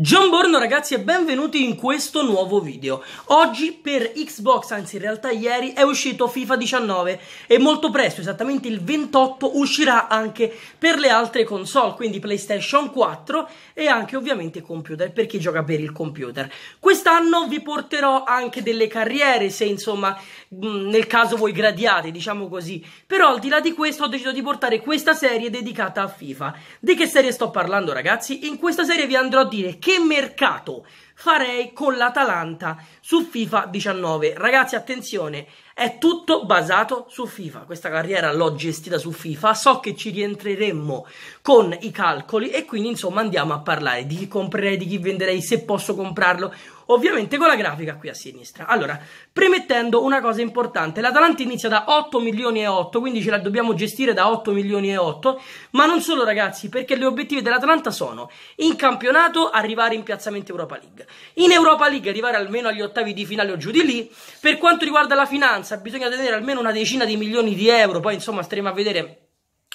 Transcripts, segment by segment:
John ragazzi e benvenuti in questo nuovo video Oggi per Xbox, anzi in realtà ieri, è uscito FIFA 19 E molto presto, esattamente il 28, uscirà anche per le altre console Quindi PlayStation 4 e anche ovviamente computer, per chi gioca per il computer Quest'anno vi porterò anche delle carriere, se insomma mm, nel caso voi gradiate, diciamo così Però al di là di questo ho deciso di portare questa serie dedicata a FIFA Di che serie sto parlando ragazzi? In questa serie vi andrò a dire che che mercato farei con l'Atalanta su FIFA 19. Ragazzi, attenzione, è tutto basato su FIFA. Questa carriera l'ho gestita su FIFA, so che ci rientreremmo con i calcoli e quindi insomma andiamo a parlare di chi comprerei, di chi venderei, se posso comprarlo ovviamente con la grafica qui a sinistra. Allora, premettendo una cosa importante, l'Atalanta inizia da 8 milioni e 8, quindi ce la dobbiamo gestire da 8 milioni e 8, ma non solo ragazzi, perché gli obiettivi dell'Atalanta sono in campionato arrivare in piazzamento Europa League, in Europa League arrivare almeno agli ottavi di finale o giù di lì, per quanto riguarda la finanza bisogna tenere almeno una decina di milioni di euro, poi insomma staremo a vedere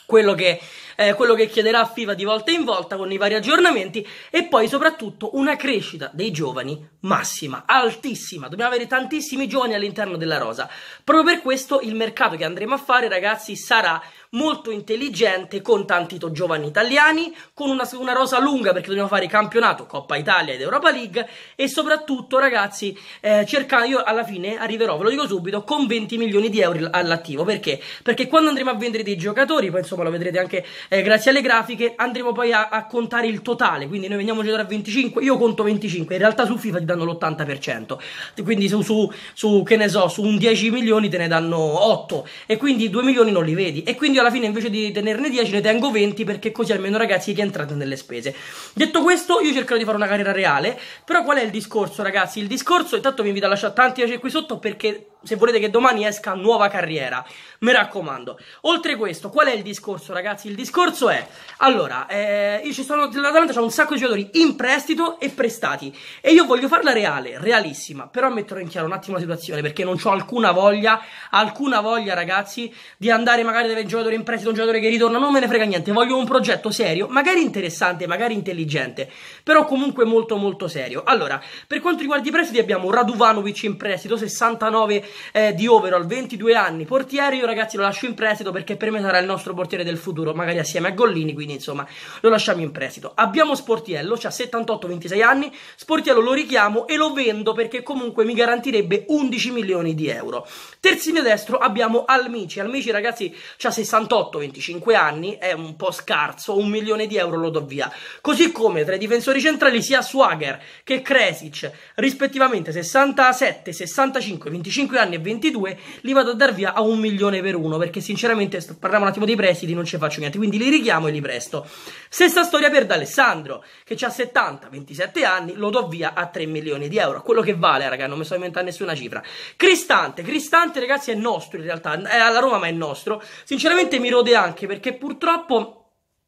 quello che eh, quello che chiederà FIFA di volta in volta con i vari aggiornamenti e poi soprattutto una crescita dei giovani massima, altissima. Dobbiamo avere tantissimi giovani all'interno della rosa. Proprio per questo il mercato che andremo a fare, ragazzi, sarà molto intelligente con tanti giovani italiani, con una, una rosa lunga perché dobbiamo fare campionato, Coppa Italia ed Europa League e soprattutto ragazzi eh, cercando, io alla fine arriverò, ve lo dico subito, con 20 milioni di euro all'attivo perché? Perché quando andremo a vendere dei giocatori, poi insomma lo vedrete anche eh, grazie alle grafiche, andremo poi a, a, contare il totale, quindi noi veniamo a giocare a 25, io conto 25, in realtà su FIFA ti danno l'80%, quindi su, su, su che ne so, su un 10 milioni te ne danno 8 e quindi 2 milioni non li vedi e quindi io alla fine invece di tenerne 10 ne tengo 20 perché così almeno ragazzi che entrate nelle spese. Detto questo io cercherò di fare una carriera reale, però qual è il discorso ragazzi? Il discorso intanto vi invito a lasciare tanti piace qui sotto perché se volete che domani esca nuova carriera, mi raccomando. Oltre questo, qual è il discorso, ragazzi? Il discorso è, allora, eh, io ci sono, l'Atalanta c'è un sacco di giocatori in prestito e prestati, e io voglio farla reale, realissima, però metterò in chiaro un attimo la situazione, perché non ho alcuna voglia, alcuna voglia, ragazzi, di andare magari dove il giocatore in prestito, un giocatore che ritorna, non me ne frega niente, voglio un progetto serio, magari interessante, magari intelligente, però comunque molto molto serio. Allora, per quanto riguarda i prestiti abbiamo Raduvanovic in prestito, 69 eh, di Overall, 22 anni, portiere, io ragazzi lo lascio in prestito perché per me sarà il nostro portiere del futuro, magari assieme a Gollini, quindi insomma lo lasciamo in prestito. Abbiamo Sportiello, ha 78-26 anni, Sportiello lo richiamo e lo vendo perché comunque mi garantirebbe 11 milioni di euro. Terzino destro abbiamo Almici, Almici ragazzi ha 68-25 anni, è un po' scarso, un milione di euro lo do via. Così come tra i difensori centrali sia Swagger che Kresic, rispettivamente 67, 65, 25 anni anni e 22 li vado a dar via a un milione per uno perché sinceramente parliamo un attimo dei prestiti non ci faccio niente quindi li richiamo e li presto stessa storia per D'Alessandro che ha 70 27 anni lo do via a 3 milioni di euro quello che vale raga non mi sono inventando nessuna cifra Cristante Cristante ragazzi è nostro in realtà è alla Roma ma è nostro sinceramente mi rode anche perché purtroppo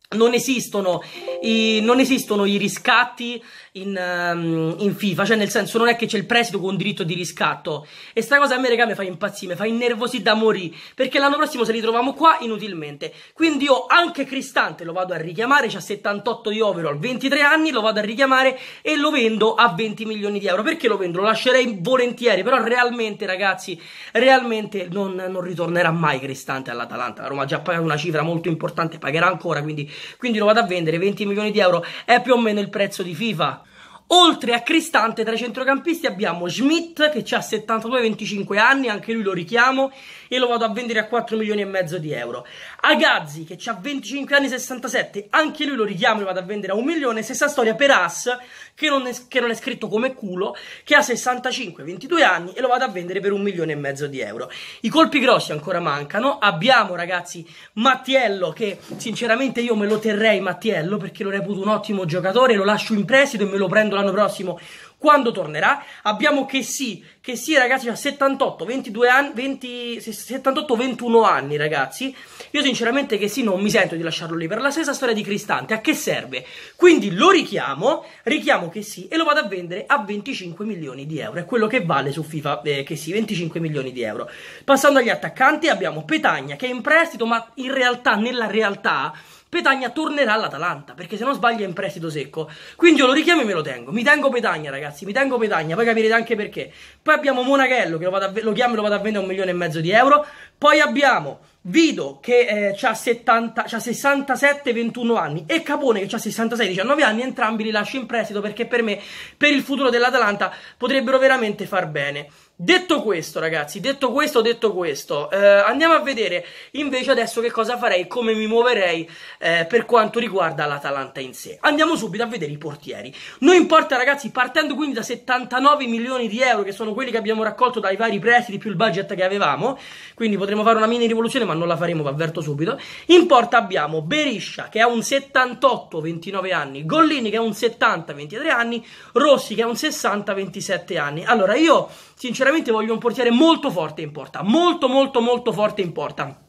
non esistono, i, non esistono i riscatti in, um, in, FIFA, cioè nel senso non è che c'è il prestito con diritto di riscatto. E sta cosa a me, raga, mi fa impazzire, mi fa innervosire da morì, perché l'anno prossimo se li troviamo qua inutilmente. Quindi io anche Cristante lo vado a richiamare, c'ha 78 di overall, 23 anni, lo vado a richiamare e lo vendo a 20 milioni di euro. Perché lo vendo? Lo lascerei volentieri, però realmente, ragazzi, realmente non, non ritornerà mai Cristante all'Atalanta. La Roma ha già pagato una cifra molto importante, pagherà ancora, quindi quindi lo vado a vendere 20 milioni di euro, è più o meno il prezzo di FIFA. Oltre a Cristante, tra i centrocampisti abbiamo Schmidt che ha 72-25 anni, anche lui lo richiamo e lo vado a vendere a 4 milioni e mezzo di euro. Agazzi che ha 25 anni 67, anche lui lo richiamo e lo vado a vendere a 1 milione. Stessa storia per As che non, è, che non è scritto come culo, che ha 65-22 anni e lo vado a vendere per 1 milione e mezzo di euro. I colpi grossi ancora mancano. Abbiamo ragazzi Mattiello che sinceramente io me lo terrei Mattiello perché lo reputo un ottimo giocatore, lo lascio in prestito e me lo prendo credo l'anno prossimo quando tornerà. Abbiamo che sì, che sì, ragazzi, ha 78, 22 anni, 20, 78, 21 anni, ragazzi. Io sinceramente che sì, non mi sento di lasciarlo lì per la stessa storia di Cristante, a che serve? Quindi lo richiamo, richiamo che sì e lo vado a vendere a 25 milioni di euro, è quello che vale su FIFA eh, che sì, 25 milioni di euro. Passando agli attaccanti abbiamo Petagna che è in prestito, ma in realtà nella realtà Petagna tornerà all'Atalanta, perché se non sbaglio è in prestito secco. Quindi io lo richiamo e me lo tengo. Mi tengo Petagna, ragazzi, mi tengo Petagna, poi capirete anche perché. Poi abbiamo Monachello, che lo, vado a, lo chiamo e lo vado a vendere a un milione e mezzo di euro. Poi abbiamo Vido che eh, ha 67-21 anni e Capone che ha 66-19 anni, entrambi li lascio in prestito perché per me, per il futuro dell'Atalanta, potrebbero veramente far bene. Detto questo, ragazzi, detto questo, detto questo, eh, andiamo a vedere invece adesso che cosa farei, come mi muoverei eh, per quanto riguarda l'Atalanta in sé. Andiamo subito a vedere i portieri. Noi importa ragazzi, partendo quindi da 79 milioni di euro, che sono quelli che abbiamo raccolto dai vari prestiti più il budget che avevamo, quindi potremmo fare una mini rivoluzione, ma non la faremo, vi avverto subito. In porta abbiamo Beriscia che ha un 78, 29 anni, Gollini che ha un 70, 23 anni, Rossi che ha un 60, 27 anni. Allora io sinceramente voglio un portiere molto forte in porta, molto molto molto forte in porta.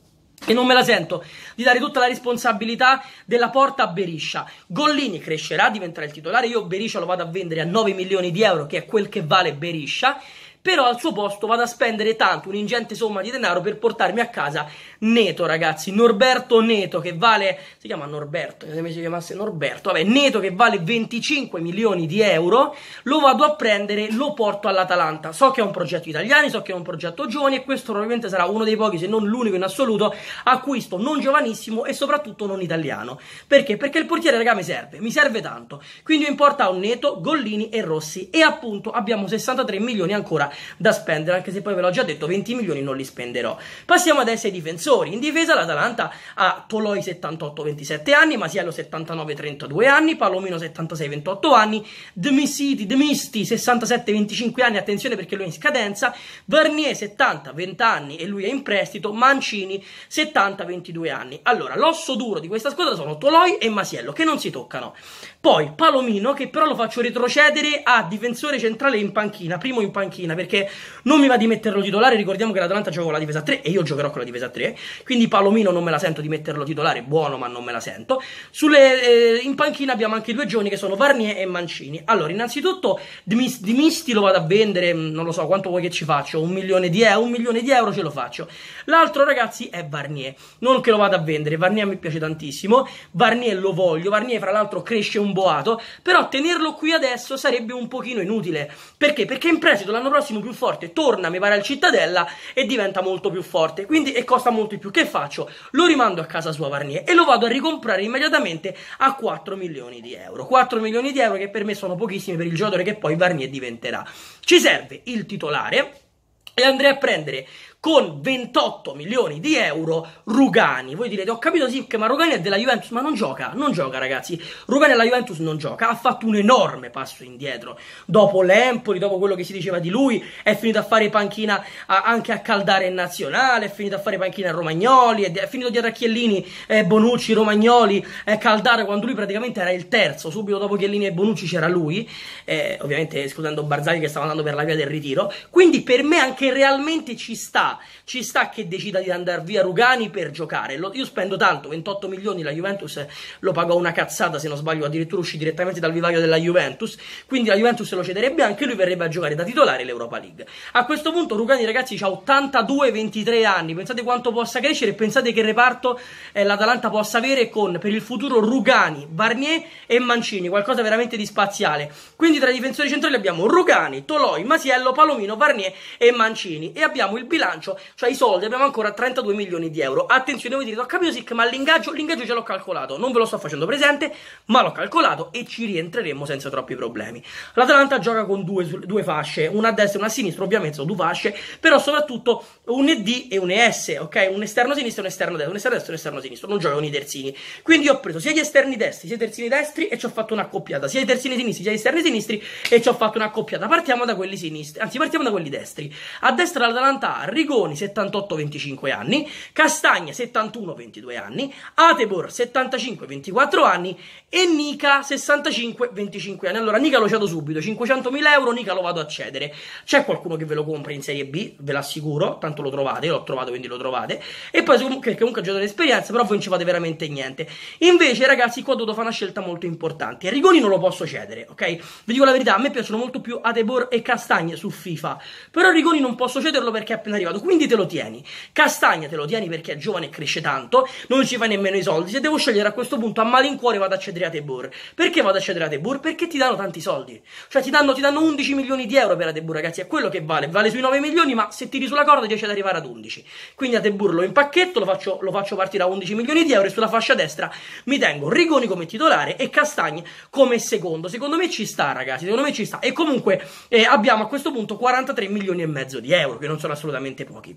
E non me la sento di dare tutta la responsabilità della porta a Beriscia. Gollini crescerà, diventerà il titolare. Io Beriscia lo vado a vendere a 9 milioni di euro, che è quel che vale Beriscia però al suo posto vado a spendere tanto, un'ingente somma di denaro per portarmi a casa Neto, ragazzi, Norberto Neto che vale, si chiama Norberto, se si chiamasse Norberto, vabbè, Neto che vale 25 milioni di euro, lo vado a prendere, lo porto all'Atalanta. So che è un progetto italiano, so che è un progetto giovane e questo probabilmente sarà uno dei pochi, se non l'unico in assoluto, acquisto non giovanissimo e soprattutto non italiano. Perché? Perché il portiere, raga, mi serve, mi serve tanto. Quindi mi porta un Neto, Gollini e Rossi e appunto abbiamo 63 milioni ancora da spendere, anche se poi ve l'ho già detto, 20 milioni non li spenderò. Passiamo adesso ai difensori. In difesa l'Atalanta ha Toloi 78-27 anni, Masiello 79-32 anni, Palomino 76-28 anni, Dmisiti, Dmisti 67-25 anni, attenzione perché lui è in scadenza, Varnier 70-20 anni e lui è in prestito, Mancini 70-22 anni. Allora, l'osso duro di questa squadra sono Toloi e Masiello che non si toccano. Poi Palomino, che però lo faccio retrocedere a difensore centrale in panchina, primo in panchina, perché non mi va di metterlo titolare. Ricordiamo che l'Atalanta gioca con la difesa 3 e io giocherò con la difesa 3. Quindi Palomino non me la sento di metterlo titolare, buono, ma non me la sento. Sulle, eh, in panchina abbiamo anche due giovani che sono Varnier e Mancini. Allora, innanzitutto Dimisti Dmis lo vado a vendere, mm, non lo so quanto vuoi che ci faccio, un milione di euro, un milione di euro ce lo faccio. L'altro, ragazzi, è Varnier. Non che lo vado a vendere, Varnier mi piace tantissimo. Varnier lo voglio, Varnier, fra l'altro, cresce un boato, però tenerlo qui adesso sarebbe un pochino inutile. Perché? Perché in prestito l'anno prossimo più forte torna, mi pare, al Cittadella e diventa molto più forte, quindi e costa molto di più. Che faccio? Lo rimando a casa sua Varnier e lo vado a ricomprare immediatamente a 4 milioni di euro. 4 milioni di euro che per me sono pochissimi per il giocatore che poi Varnier diventerà. Ci serve il titolare e andrei a prendere con 28 milioni di euro Rugani. Voi direte, ho capito sì, ma Rugani è della Juventus, ma non gioca, non gioca ragazzi. Rugani alla Juventus non gioca, ha fatto un enorme passo indietro. Dopo l'Empoli, dopo quello che si diceva di lui, è finito a fare panchina a, anche a Caldare in Nazionale, è finito a fare panchina a Romagnoli, è, è finito dietro a Chiellini, eh, Bonucci, Romagnoli, eh, Caldare, quando lui praticamente era il terzo, subito dopo Chiellini e Bonucci c'era lui, eh, ovviamente escludendo Barzagli che stava andando per la via del ritiro. Quindi per me anche realmente ci sta ci sta che decida di andare via Rugani per giocare. Lo, io spendo tanto, 28 milioni, la Juventus lo pagò una cazzata, se non sbaglio, addirittura uscì direttamente dal vivaio della Juventus, quindi la Juventus lo cederebbe anche lui verrebbe a giocare da titolare l'Europa League. A questo punto Rugani ragazzi ha 82-23 anni, pensate quanto possa crescere pensate che reparto eh, l'Atalanta possa avere con per il futuro Rugani, Barnier e Mancini, qualcosa veramente di spaziale. Quindi tra i difensori centrali abbiamo Rugani, Toloi, Masiello, Palomino, Barnier e Mancini e abbiamo il bilancio bilancio, cioè i soldi, abbiamo ancora 32 milioni di euro. Attenzione, voi direte, ho oh, capito Sic, ma l'ingaggio, l'ingaggio ce l'ho calcolato, non ve lo sto facendo presente, ma l'ho calcolato e ci rientreremo senza troppi problemi. L'Atalanta gioca con due, due fasce, una a destra e una a sinistra, ovviamente sono due fasce, però soprattutto un ED e un ES, ok? Un esterno sinistro e un esterno destro, un esterno destro e un esterno sinistro, non gioca con i terzini. Quindi ho preso sia gli esterni destri, sia i terzini destri e ci ho fatto una coppiata, sia i terzini sinistri, sia gli esterni sinistri e ci ho fatto una coppiata. Partiamo da quelli sinistri, anzi partiamo da quelli destri. A destra l'Atalanta ha Arrigoni 78 25 anni, Castagna 71 22 anni, Atebor 75 24 anni e Nica 65 25 anni. Allora Nica lo cedo subito, 500.000 euro Nica lo vado a cedere. C'è qualcuno che ve lo compra in Serie B, ve l'assicuro, tanto lo trovate, l'ho trovato quindi lo trovate. E poi comunque, comunque gioco dell'esperienza, però voi non ci fate veramente niente. Invece ragazzi qua ho dovuto fare una scelta molto importante. Rigoni non lo posso cedere, ok? Vi dico la verità, a me piacciono molto più Atebor e Castagna su FIFA, però Rigoni non posso cederlo perché è appena arrivato tanto, quindi te lo tieni. Castagna te lo tieni perché è giovane e cresce tanto, non ci fa nemmeno i soldi. Se devo scegliere a questo punto, a malincuore vado a Cedriate Tebur. Perché vado a Cedriate Tebur? Perché ti danno tanti soldi. Cioè ti danno, ti danno 11 milioni di euro per Atebur, ragazzi, è quello che vale. Vale sui 9 milioni, ma se tiri sulla corda riesci ad arrivare ad 11. Quindi Atebur lo impacchetto, lo faccio, lo faccio partire a 11 milioni di euro e sulla fascia destra mi tengo Rigoni come titolare e Castagni come secondo. Secondo me ci sta, ragazzi, secondo me ci sta. E comunque eh, abbiamo a questo punto 43 milioni e mezzo di euro, che non sono assolutamente pochi.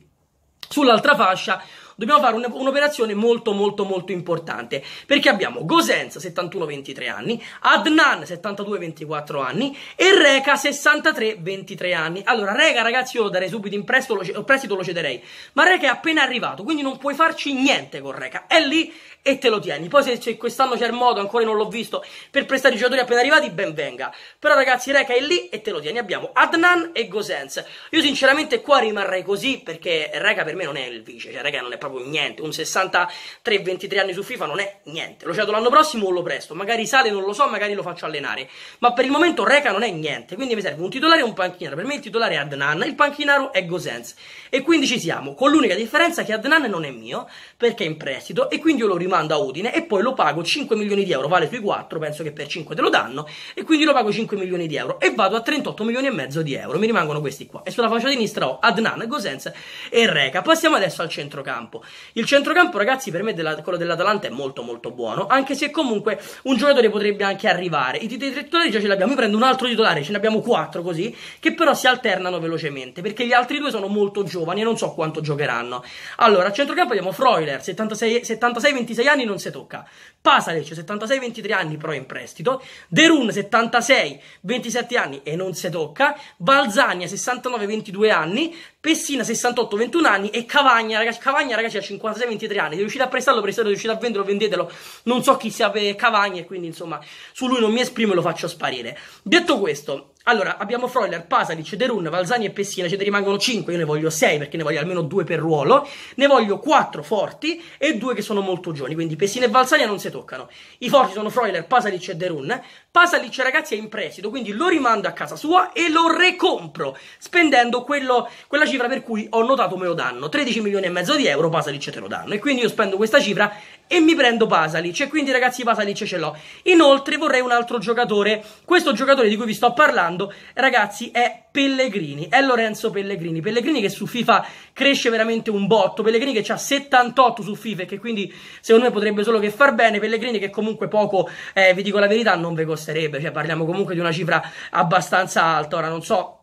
Sull'altra fascia dobbiamo fare un'operazione molto molto molto importante perché abbiamo Gosens 71-23 anni, Adnan 72-24 anni e Reca 63-23 anni. Allora Reca ragazzi io lo darei subito in prestito, lo, prestito lo cederei, ma Reca è appena arrivato quindi non puoi farci niente con Reca, è lì e te lo tieni. Poi se quest'anno c'è il modo, ancora non l'ho visto, per prestare i giocatori appena arrivati, ben venga. Però ragazzi Reca è lì e te lo tieni. Abbiamo Adnan e Gosens. Io sinceramente qua rimarrei così perché Reca per me non è il vice, cioè Reca non è proprio proprio niente. Un 63-23 anni su FIFA non è niente. Lo cedo l'anno prossimo o lo presto. Magari sale, non lo so, magari lo faccio allenare. Ma per il momento Reca non è niente. Quindi mi serve un titolare e un panchinaro. Per me il titolare è Adnan, il panchinaro è Gosens. E quindi ci siamo. Con l'unica differenza che Adnan non è mio, perché è in prestito. E quindi io lo rimando a Udine e poi lo pago 5 milioni di euro. Vale sui 4, penso che per 5 te lo danno. E quindi lo pago 5 milioni di euro. E vado a 38 milioni e mezzo di euro. Mi rimangono questi qua. E sulla faccia sinistra ho Adnan, Gosens e Reca. Passiamo adesso al centrocampo campo. Il centrocampo, ragazzi, per me della, quello dell'Atalanta è molto molto buono, anche se comunque un giocatore potrebbe anche arrivare. I titolari già ce l'abbiamo, io prendo un altro titolare, ce ne abbiamo quattro così, che però si alternano velocemente, perché gli altri due sono molto giovani e non so quanto giocheranno. Allora, a centrocampo abbiamo Freuler, 76-26 anni non si tocca, Pasalec, 76-23 anni però in prestito, Derun, 76-27 anni e non si tocca, Balzania, 69-22 anni, Pessina 68, 21 anni e Cavagna, ragazzi, Cavagna, ragazzi, ha 56, 23 anni. Se riuscite a prestarlo, prestatelo, riuscite a venderlo, vendetelo. Non so chi sia eh, Cavagna e quindi, insomma, su lui non mi esprimo e lo faccio sparire. Detto questo, allora, abbiamo Freuler, Pasalic, Derun, Valzani e Pessina, ce ne rimangono 5, io ne voglio 6 perché ne voglio almeno 2 per ruolo, ne voglio 4 forti e 2 che sono molto giovani, quindi Pessina e Valzania non si toccano. I forti sono Freuler, Pasalic e Derun. Pasalic, ragazzi, è in prestito, quindi lo rimando a casa sua e lo recompro, spendendo quello, quella cifra per cui ho notato me lo danno, 13 milioni e mezzo di euro, Pasalic te lo danno, e quindi io spendo questa cifra e mi prendo Pasalic e quindi ragazzi Pasalic ce l'ho. Inoltre vorrei un altro giocatore, questo giocatore di cui vi sto parlando ragazzi è Pellegrini, è Lorenzo Pellegrini, Pellegrini che su FIFA cresce veramente un botto, Pellegrini che ha 78 su FIFA e che quindi secondo me potrebbe solo che far bene, Pellegrini che comunque poco, eh, vi dico la verità, non vi costerebbe, cioè parliamo comunque di una cifra abbastanza alta, ora non so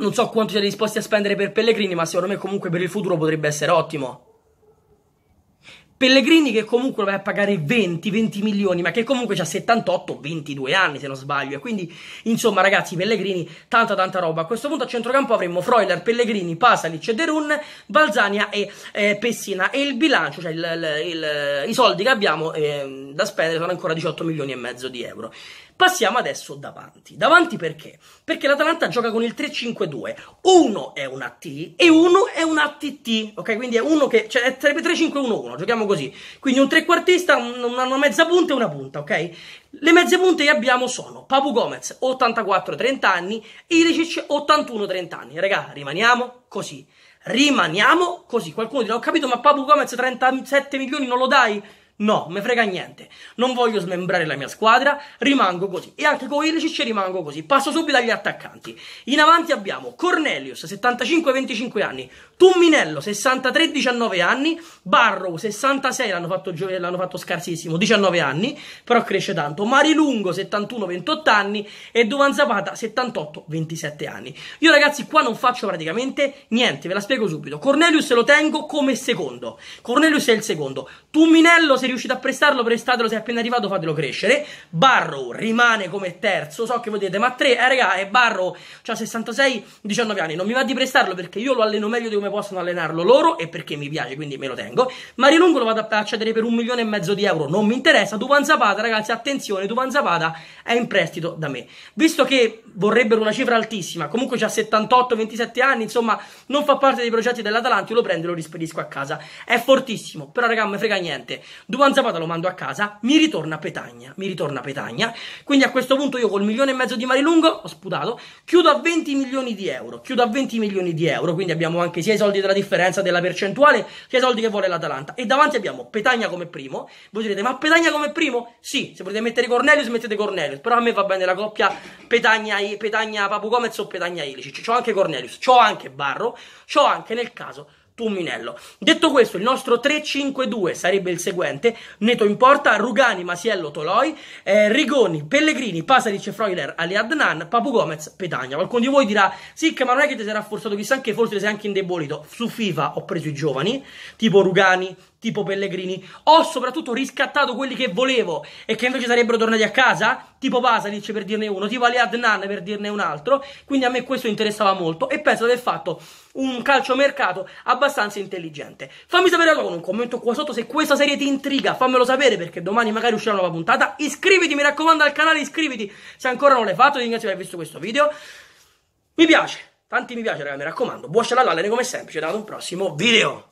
non so quanto siete disposti a spendere per Pellegrini, ma secondo me comunque per il futuro potrebbe essere ottimo. Pellegrini che comunque lo vai a pagare 20, 20 milioni, ma che comunque ha 78, 22 anni se non sbaglio. E quindi, insomma, ragazzi, Pellegrini, tanta tanta roba. A questo punto a centrocampo avremo Freuler, Pellegrini, Pasalic e Derun, Balzania e eh, Pessina. E il bilancio, cioè il, il, il, i soldi che abbiamo eh, da spendere sono ancora 18 milioni e mezzo di euro. Passiamo adesso davanti. Davanti perché? Perché l'Atalanta gioca con il 3-5-2. Uno è un AT e uno è un ATT, ok? Quindi è uno che... Cioè, sarebbe 3-5-1-1, giochiamo così. Quindi un trequartista, una mezza punta e una punta, ok? Le mezze punte che abbiamo sono Papu Gomez, 84-30 anni, Iricic, 81-30 anni. Raga, rimaniamo così. Rimaniamo così. Qualcuno dirà, ho capito, ma Papu Gomez 37 milioni non lo dai? No, me frega niente. Non voglio smembrare la mia squadra, rimango così. E anche con Ilicic rimango così. Passo subito agli attaccanti. In avanti abbiamo Cornelius, 75-25 anni, Tumminello, 63-19 anni, Barrow, 66, l'hanno fatto, l'hanno fatto scarsissimo, 19 anni, però cresce tanto, Marilungo, 71-28 anni e Duvan Zapata, 78-27 anni. Io ragazzi qua non faccio praticamente niente, ve la spiego subito. Cornelius lo tengo come secondo. Cornelius è il secondo. Tumminello, 6 riuscite a prestarlo, prestatelo. Se è appena arrivato, fatelo crescere. Barrow rimane come terzo. So che voi dite, ma tre, eh, raga, è Barrow, c'ha 66, 19 anni. Non mi va di prestarlo perché io lo alleno meglio di come possono allenarlo loro e perché mi piace, quindi me lo tengo. Mario Lungo lo vado a cedere per un milione e mezzo di euro. Non mi interessa. Duvan Zapata, ragazzi, attenzione, Duvan Zapata è in prestito da me. Visto che vorrebbero una cifra altissima, comunque c'ha 78-27 anni, insomma, non fa parte dei progetti dell'Atalanta, io lo prendo e lo rispedisco a casa. È fortissimo, però raga, non mi frega niente. Du Duvan Zapata lo mando a casa, mi ritorna a Petagna, mi ritorna a Petagna. Quindi a questo punto io col milione e mezzo di Marilungo ho sputato, chiudo a 20 milioni di euro, chiudo a 20 milioni di euro, quindi abbiamo anche sia i soldi della differenza della percentuale, sia i soldi che vuole l'Atalanta. E davanti abbiamo Petagna come primo. Voi direte "Ma Petagna come primo?" Sì, se volete mettere Cornelius mettete Cornelius, però a me va bene la coppia Petagna Petagna Papu Gomez o Petagna Ilicic. C'ho anche Cornelius, c'ho anche Barro, c'ho anche nel caso Tumminello. Detto questo, il nostro 3-5-2 sarebbe il seguente: Neto in porta, Rugani, Masiello, Toloi, eh, Rigoni, Pellegrini, Pasaric e Freuler, Ali Adnan, Papu Gomez, Petagna. Qualcuno di voi dirà: Sì, ma non è che ti sei rafforzato chissà che, forse ti sei anche indebolito. Su FIFA ho preso i giovani, tipo Rugani, tipo Pellegrini, ho soprattutto riscattato quelli che volevo e che invece sarebbero tornati a casa, tipo Pasalic per dirne uno, tipo Ali Adnan per dirne un altro, quindi a me questo interessava molto e penso di aver fatto un calciomercato abbastanza intelligente. Fammi sapere allora con un commento qua sotto se questa serie ti intriga, fammelo sapere perché domani magari uscirà una nuova puntata, iscriviti mi raccomando al canale, iscriviti se ancora non l'hai fatto, ti ringrazio per aver visto questo video, mi piace, tanti mi piace raga, mi raccomando, buon scialallallene come sempre, ci vediamo ad un prossimo video!